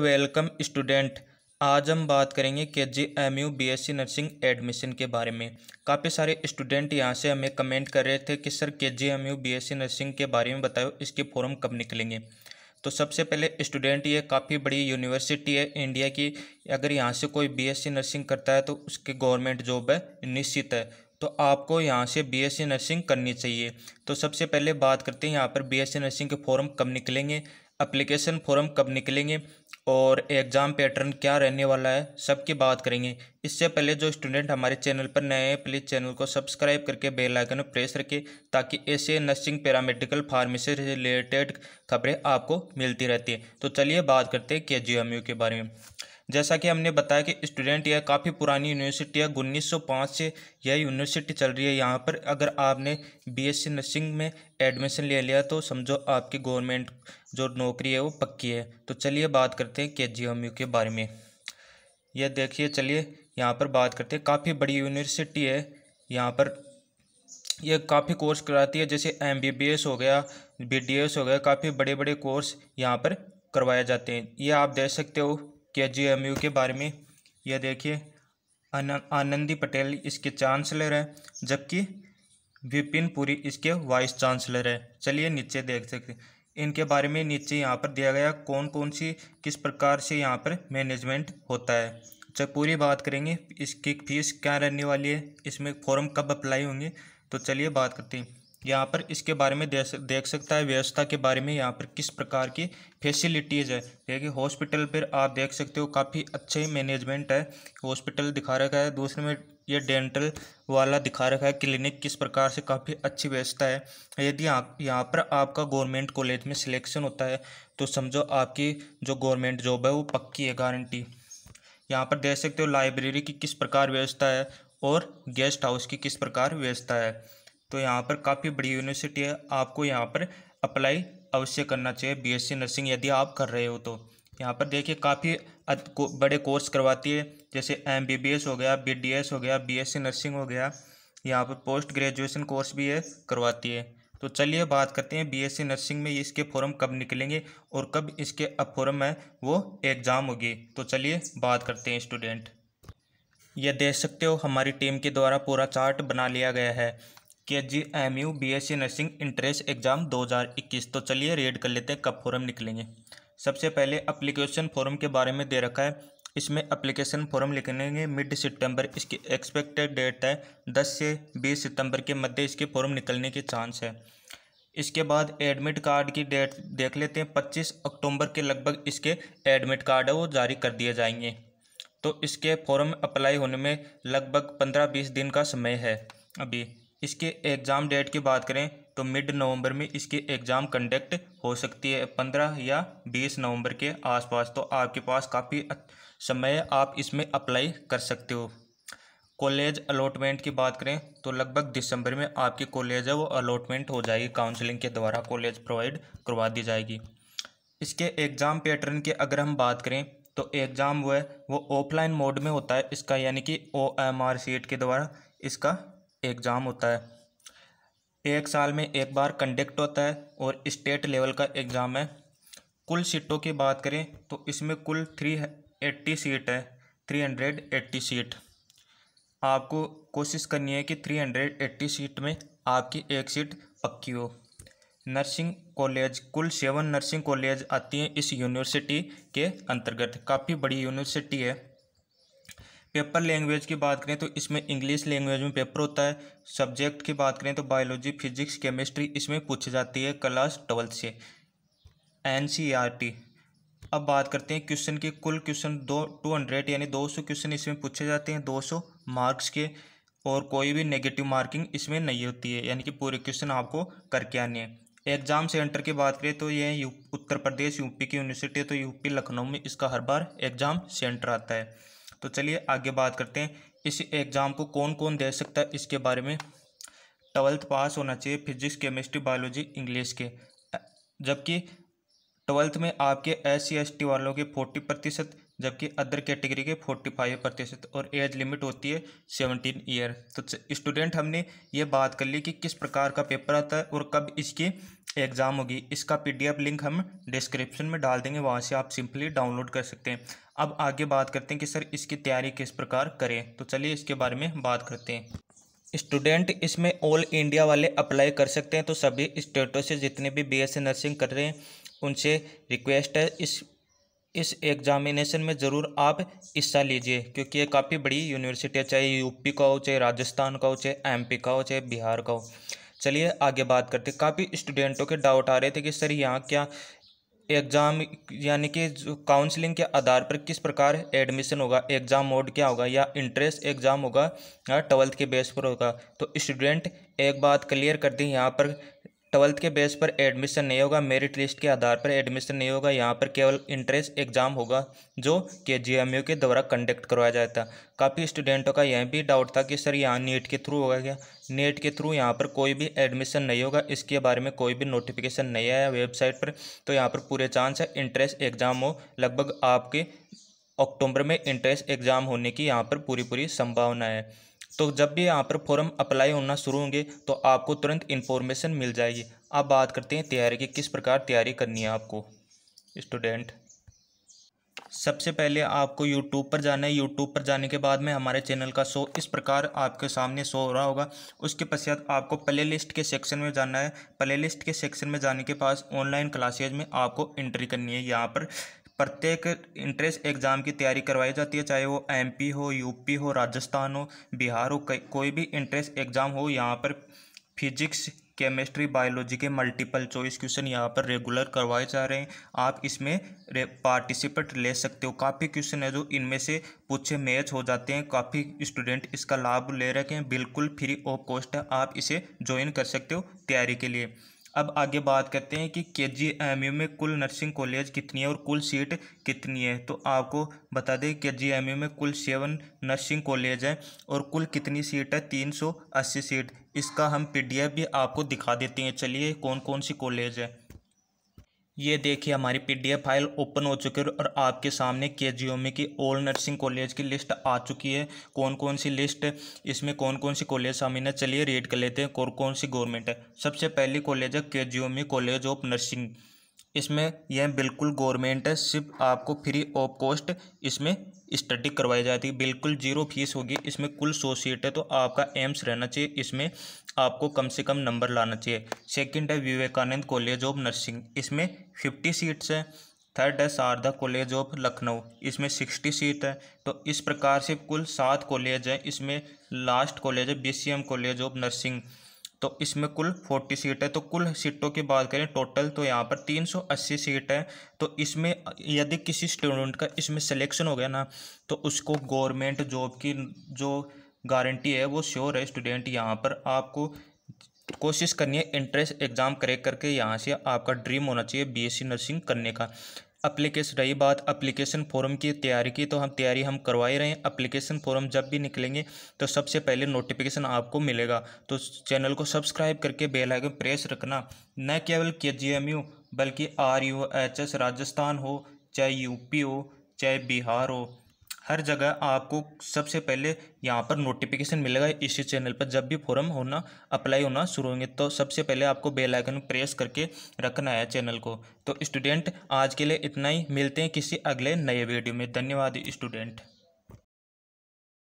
welcome student आज हम बात करेंगे K G M U B S C nursing admission के बारे में काफ़ी सारे स्टूडेंट यहाँ से हमें कमेंट कर रहे थे कि sir K G M U B S C nursing के बारे में बताओ इसके फॉर्म कब निकलेंगे तो सबसे पहले स्टूडेंट ये काफ़ी बड़ी यूनिवर्सिटी है इंडिया की अगर यहाँ से कोई बी एस सी नर्सिंग करता है तो उसकी गवर्नमेंट जॉब है निश्चित है तो आपको यहाँ से बी एस सी नर्सिंग करनी चाहिए तो सबसे पहले बात करते हैं यहाँ पर बी एस सी नर्सिंग के फॉर्म कब निकलेंगे अप्लीकेशन फॉर्म कब निकलेंगे और एग्ज़ाम पैटर्न क्या रहने वाला है सब की बात करेंगे इससे पहले जो स्टूडेंट हमारे चैनल पर नए हैं प्लीज़ चैनल को सब्सक्राइब करके बेल आइकन पर प्रेस रखें ताकि ऐसे नर्सिंग पैरामेडिकल फार्मेसी से रिलेटेड खबरें आपको मिलती रहती हैं तो चलिए बात करते हैं के के बारे में जैसा कि हमने बताया कि स्टूडेंट यह काफ़ी पुरानी यूनिवर्सिटी है उन्नीस से यह यूनिवर्सिटी चल रही है यहाँ पर अगर आपने बीएससी नर्सिंग में एडमिशन ले लिया तो समझो आपकी गवर्नमेंट जो नौकरी है वो पक्की है तो चलिए बात करते हैं के जी के बारे में यह देखिए चलिए यहाँ पर बात करते हैं काफ़ी बड़ी यूनिवर्सिटी है यहाँ पर यह काफ़ी कोर्स कराती है जैसे एम हो गया बी हो गया काफ़ी बड़े बड़े कोर्स यहाँ पर करवाए जाते हैं ये आप देख सकते हो के जे के बारे में यह देखिए आनंदी पटेल इसके चांसलर हैं जबकि विपिन पुरी इसके वाइस चांसलर हैं चलिए नीचे देख सकते इनके बारे में नीचे यहाँ पर दिया गया कौन कौन सी किस प्रकार से यहाँ पर मैनेजमेंट होता है जब पूरी बात करेंगे इसकी फीस क्या रहने वाली है इसमें फॉर्म कब अप्लाई होंगे तो चलिए बात करते हैं यहाँ पर इसके बारे में देख सकता है व्यवस्था के बारे में यहाँ पर किस प्रकार की फैसिलिटीज़ है देखिए हॉस्पिटल पर आप देख सकते हो काफ़ी अच्छे मैनेजमेंट है हॉस्पिटल दिखा रखा है दूसरे में ये डेंटल वाला दिखा रखा है क्लिनिक किस प्रकार से काफ़ी अच्छी व्यवस्था है यदि आप यहाँ पर आपका गवर्नमेंट कॉलेज में सिलेक्शन होता है तो समझो आपकी जो गवर्नमेंट जॉब है वो पक्की है गारंटी यहाँ पर देख सकते हो लाइब्रेरी की किस प्रकार व्यवस्था है और गेस्ट हाउस की किस प्रकार व्यवस्था है तो यहाँ पर काफ़ी बड़ी यूनिवर्सिटी है आपको यहाँ पर अप्लाई अवश्य करना चाहिए बीएससी नर्सिंग यदि आप कर रहे हो तो यहाँ पर देखिए काफ़ी बड़े कोर्स करवाती है जैसे एमबीबीएस हो गया बीडीएस हो गया बीएससी नर्सिंग हो गया यहाँ पर पोस्ट ग्रेजुएशन कोर्स भी है करवाती है तो चलिए बात करते हैं बीएससी नर्सिंग में इसके फॉर्म कब निकलेंगे और कब इसके अब फॉर्म है वो एग्ज़ाम होगी तो चलिए बात करते हैं स्टूडेंट यह देख सकते हो हमारी टीम के द्वारा पूरा चार्ट बना लिया गया है K G M U B S C nursing entrance exam 2021 तो चलिए रेड कर लेते हैं कब फॉर्म निकलेंगे सबसे पहले अप्लीकेशन फॉर्म के बारे में दे रखा है इसमें अप्लीकेशन फॉर्म लिखेंगे मिड सितंबर इसकी एक्सपेक्टेड डेट है 10 से 20 सितंबर के मध्य इसके फॉर्म निकलने के चांस है इसके बाद एडमिट कार्ड की डेट देख लेते हैं पच्चीस अक्टूबर के लगभग इसके एडमिट कार्ड है वो जारी कर दिए जाएंगे तो इसके फॉर्म अप्लाई होने में लगभग पंद्रह बीस दिन का समय है अभी इसके एग्ज़ाम डेट की बात करें तो मिड नवंबर में इसके एग्ज़ाम कंडक्ट हो सकती है पंद्रह या बीस नवंबर के आसपास तो आपके पास काफ़ी समय आप इसमें अप्लाई कर सकते हो कॉलेज अलॉटमेंट की बात करें तो लगभग दिसंबर में आपकी कॉलेज है वो अलॉटमेंट हो जाएगी काउंसलिंग के द्वारा कॉलेज प्रोवाइड करवा दी जाएगी इसके एग्ज़ाम पैटर्न की अगर हम बात करें तो एग्ज़ाम वो है वो ऑफलाइन मोड में होता है इसका यानी कि ओ एम आर सीट के द्वारा इसका एग्ज़ाम होता है एक साल में एक बार कंडक्ट होता है और स्टेट लेवल का एग्ज़ाम है कुल सीटों की बात करें तो इसमें कुल थ्री एट्टी सीट है थ्री हंड्रेड एट्टी सीट आपको कोशिश करनी है कि थ्री हंड्रेड एट्टी सीट में आपकी एक सीट पक्की हो नर्सिंग कॉलेज कुल सेवन नर्सिंग कॉलेज आती हैं इस यूनिवर्सिटी के अंतर्गत काफ़ी बड़ी यूनिवर्सिटी है पेपर लैंग्वेज की बात करें तो इसमें इंग्लिश लैंग्वेज में पेपर होता है सब्जेक्ट की बात करें तो बायोलॉजी फिजिक्स केमिस्ट्री इसमें पूछी जाती है क्लास ट्वेल्थ से एन e अब बात करते हैं क्वेश्चन के कुल क्वेश्चन दो टू हंड्रेड यानी दो सौ क्वेश्चन इसमें पूछे जाते हैं दो सौ मार्क्स के और कोई भी नेगेटिव मार्किंग इसमें नहीं होती है यानी कि पूरे क्वेश्चन आपको करके आने हैं एग्ज़ाम सेंटर की बात करें तो ये उत्तर प्रदेश यूपी की यूनिवर्सिटी है तो यूपी लखनऊ में इसका हर बार एग्ज़ाम सेंटर आता है तो चलिए आगे बात करते हैं इस एग्ज़ाम को कौन कौन दे सकता है इसके बारे में ट्वेल्थ पास होना चाहिए फिजिक्स केमिस्ट्री बायोलॉजी इंग्लिश के जबकि ट्वेल्थ में आपके एस सी वालों के फोर्टी प्रतिशत जबकि अदर कैटेगरी के फोर्टी फाइव प्रतिशत और एज लिमिट होती है सेवनटीन ईयर तो स्टूडेंट हमने ये बात कर ली कि किस प्रकार का पेपर आता है और कब इसकी एग्ज़ाम होगी इसका पीडीएफ लिंक हम डिस्क्रिप्शन में डाल देंगे वहाँ से आप सिंपली डाउनलोड कर सकते हैं अब आगे बात करते हैं कि सर इसकी तैयारी किस प्रकार करें तो चलिए इसके बारे में बात करते हैं स्टूडेंट इसमें ऑल इंडिया वाले अप्लाई कर सकते हैं तो सभी स्टेटों से जितने भी बी नर्सिंग कर रहे हैं उनसे रिक्वेस्ट है इस इस एग्ज़ामिनेशन में ज़रूर आप हिस्सा लीजिए क्योंकि ये काफ़ी बड़ी यूनिवर्सिटी है चाहे यूपी का हो चाहे राजस्थान का हो चाहे एमपी का हो चाहे बिहार का हो चलिए आगे बात करते काफ़ी स्टूडेंटों के डाउट आ रहे थे कि सर यहाँ क्या एग्ज़ाम यानी कि काउंसलिंग के आधार पर किस प्रकार एडमिशन होगा एग्ज़ाम मोड क्या होगा या इंट्रेंस एग्ज़ाम होगा या ट्वेल्थ के बेस पर होगा तो स्टूडेंट एक बात क्लियर कर दें यहाँ पर ट्वेल्थ के बेस पर एडमिशन नहीं होगा मेरिट लिस्ट के आधार पर एडमिशन नहीं होगा यहाँ पर केवल इंट्रेंस एग्ज़ाम होगा जो के जी एम यू के द्वारा कंडक्ट करवाया जाता काफ़ी स्टूडेंटों का यह भी डाउट था कि सर यहाँ नेट के थ्रू होगा क्या नेट के थ्रू यहाँ पर कोई भी एडमिशन नहीं होगा इसके बारे में कोई भी नोटिफिकेशन नहीं आया वेबसाइट पर तो यहाँ पर पूरे चांस है इंट्रेंस एग्ज़ाम हो लगभग आपके अक्टूबर में इंट्रेंस एग्ज़ाम होने की यहाँ पर पूरी पूरी संभावना है तो जब भी यहाँ पर फॉर्म अप्लाई होना शुरू होंगे तो आपको तुरंत इन्फॉर्मेशन मिल जाएगी अब बात करते हैं तैयारी की किस प्रकार तैयारी करनी है आपको स्टूडेंट सबसे पहले आपको YouTube पर जाना है YouTube पर जाने के बाद में हमारे चैनल का शो इस प्रकार आपके सामने शो हो रहा होगा उसके पश्चात आपको प्ले लिस्ट के सेक्शन में जाना है प्ले लिस्ट के सेक्शन में जाने के पास ऑनलाइन क्लासेज में आपको एंट्री करनी है यहाँ पर प्रत्येक इंट्रेंस एग्ज़ाम की तैयारी करवाई जाती है चाहे वो एमपी हो यूपी हो राजस्थान हो बिहार हो कोई भी इंट्रेंस एग्ज़ाम हो यहाँ पर फिजिक्स केमिस्ट्री बायोलॉजी के मल्टीपल चॉइस क्वेश्चन यहाँ पर रेगुलर करवाए जा रहे हैं आप इसमें पार्टिसिपेट ले सकते हो काफ़ी क्वेश्चन है जो इनमें से पूछे मैच हो जाते हैं काफ़ी स्टूडेंट इसका लाभ ले रखे हैं बिल्कुल फ्री ऑफ कॉस्ट है आप इसे ज्वाइन कर सकते हो तैयारी के लिए अब आगे बात करते हैं कि के जी एम यू में कुल नर्सिंग कॉलेज कितनी है और कुल सीट कितनी है तो आपको बता दें के जी एम यू में कुल सेवन नर्सिंग कॉलेज है और कुल कितनी सीट है तीन सौ अस्सी सीट इसका हम पी डी एफ भी आपको दिखा देते हैं चलिए कौन कौन सी कॉलेज है ये देखिए हमारी पीडीएफ फाइल ओपन हो चुकी है और आपके सामने के जी की ओल्ड नर्सिंग कॉलेज की लिस्ट आ चुकी है कौन कौन सी लिस्ट इसमें कौन कौन सी कॉलेज शामिल है चलिए रीड कर लेते हैं कौन कौन सी गवर्नमेंट है सबसे पहली कॉलेज है K ji college of nursing इसमें यह बिल्कुल गवर्नमेंट है सिर्फ आपको फ्री ऑफ कॉस्ट इसमें स्टडी करवाई जाती है बिल्कुल जीरो फीस होगी इसमें कुल सौ सीट है तो आपका एम्स रहना चाहिए इसमें आपको कम से कम नंबर लाना चाहिए सेकंड है विवेकानंद कॉलेज ऑफ नर्सिंग इसमें फिफ्टी सीट्स हैं थर्ड है शारदा कॉलेज ऑफ लखनऊ इसमें सिक्सटी सीट है तो इस प्रकार से कुल सात कॉलेज हैं इसमें लास्ट कॉलेज है बी कॉलेज ऑफ नर्सिंग तो इसमें कुल फोर्टी सीट है तो कुल सीटों की बात करें टोटल तो यहाँ पर तीन सौ अस्सी सीट है तो इसमें यदि किसी स्टूडेंट का इसमें सिलेक्शन हो गया ना तो उसको गवर्नमेंट जॉब की जो गारंटी है वो श्योर है स्टूडेंट यहाँ पर आपको कोशिश करनी है इंट्रेंस एग्ज़ाम क्रैक करके यहाँ से आपका ड्रीम होना चाहिए बीएससी नर्सिंग करने का अप्लीकेशन रही बात अप्लीकेशन फॉरम की तैयारी की तो हम तैयारी हम करवा ही रहे हैं अप्लीकेशन फॉरम जब भी निकलेंगे तो सबसे पहले नोटिफिकेशन आपको मिलेगा तो चैनल को सब्सक्राइब करके बेल आइकन प्रेस रखना न केवल के जी एम यू बल्कि R U H S Rajasthan हो चाहे यूपी हो चाहे बिहार हो हर जगह आपको सबसे पहले यहाँ पर नोटिफिकेशन मिलेगा इस चैनल पर जब भी फॉर्म होना अप्लाई होना शुरू होंगे तो सबसे पहले आपको बेल आइकन प्रेस करके रखना है चैनल को तो स्टूडेंट आज के लिए इतना ही मिलते हैं किसी अगले नए वीडियो में धन्यवाद स्टूडेंट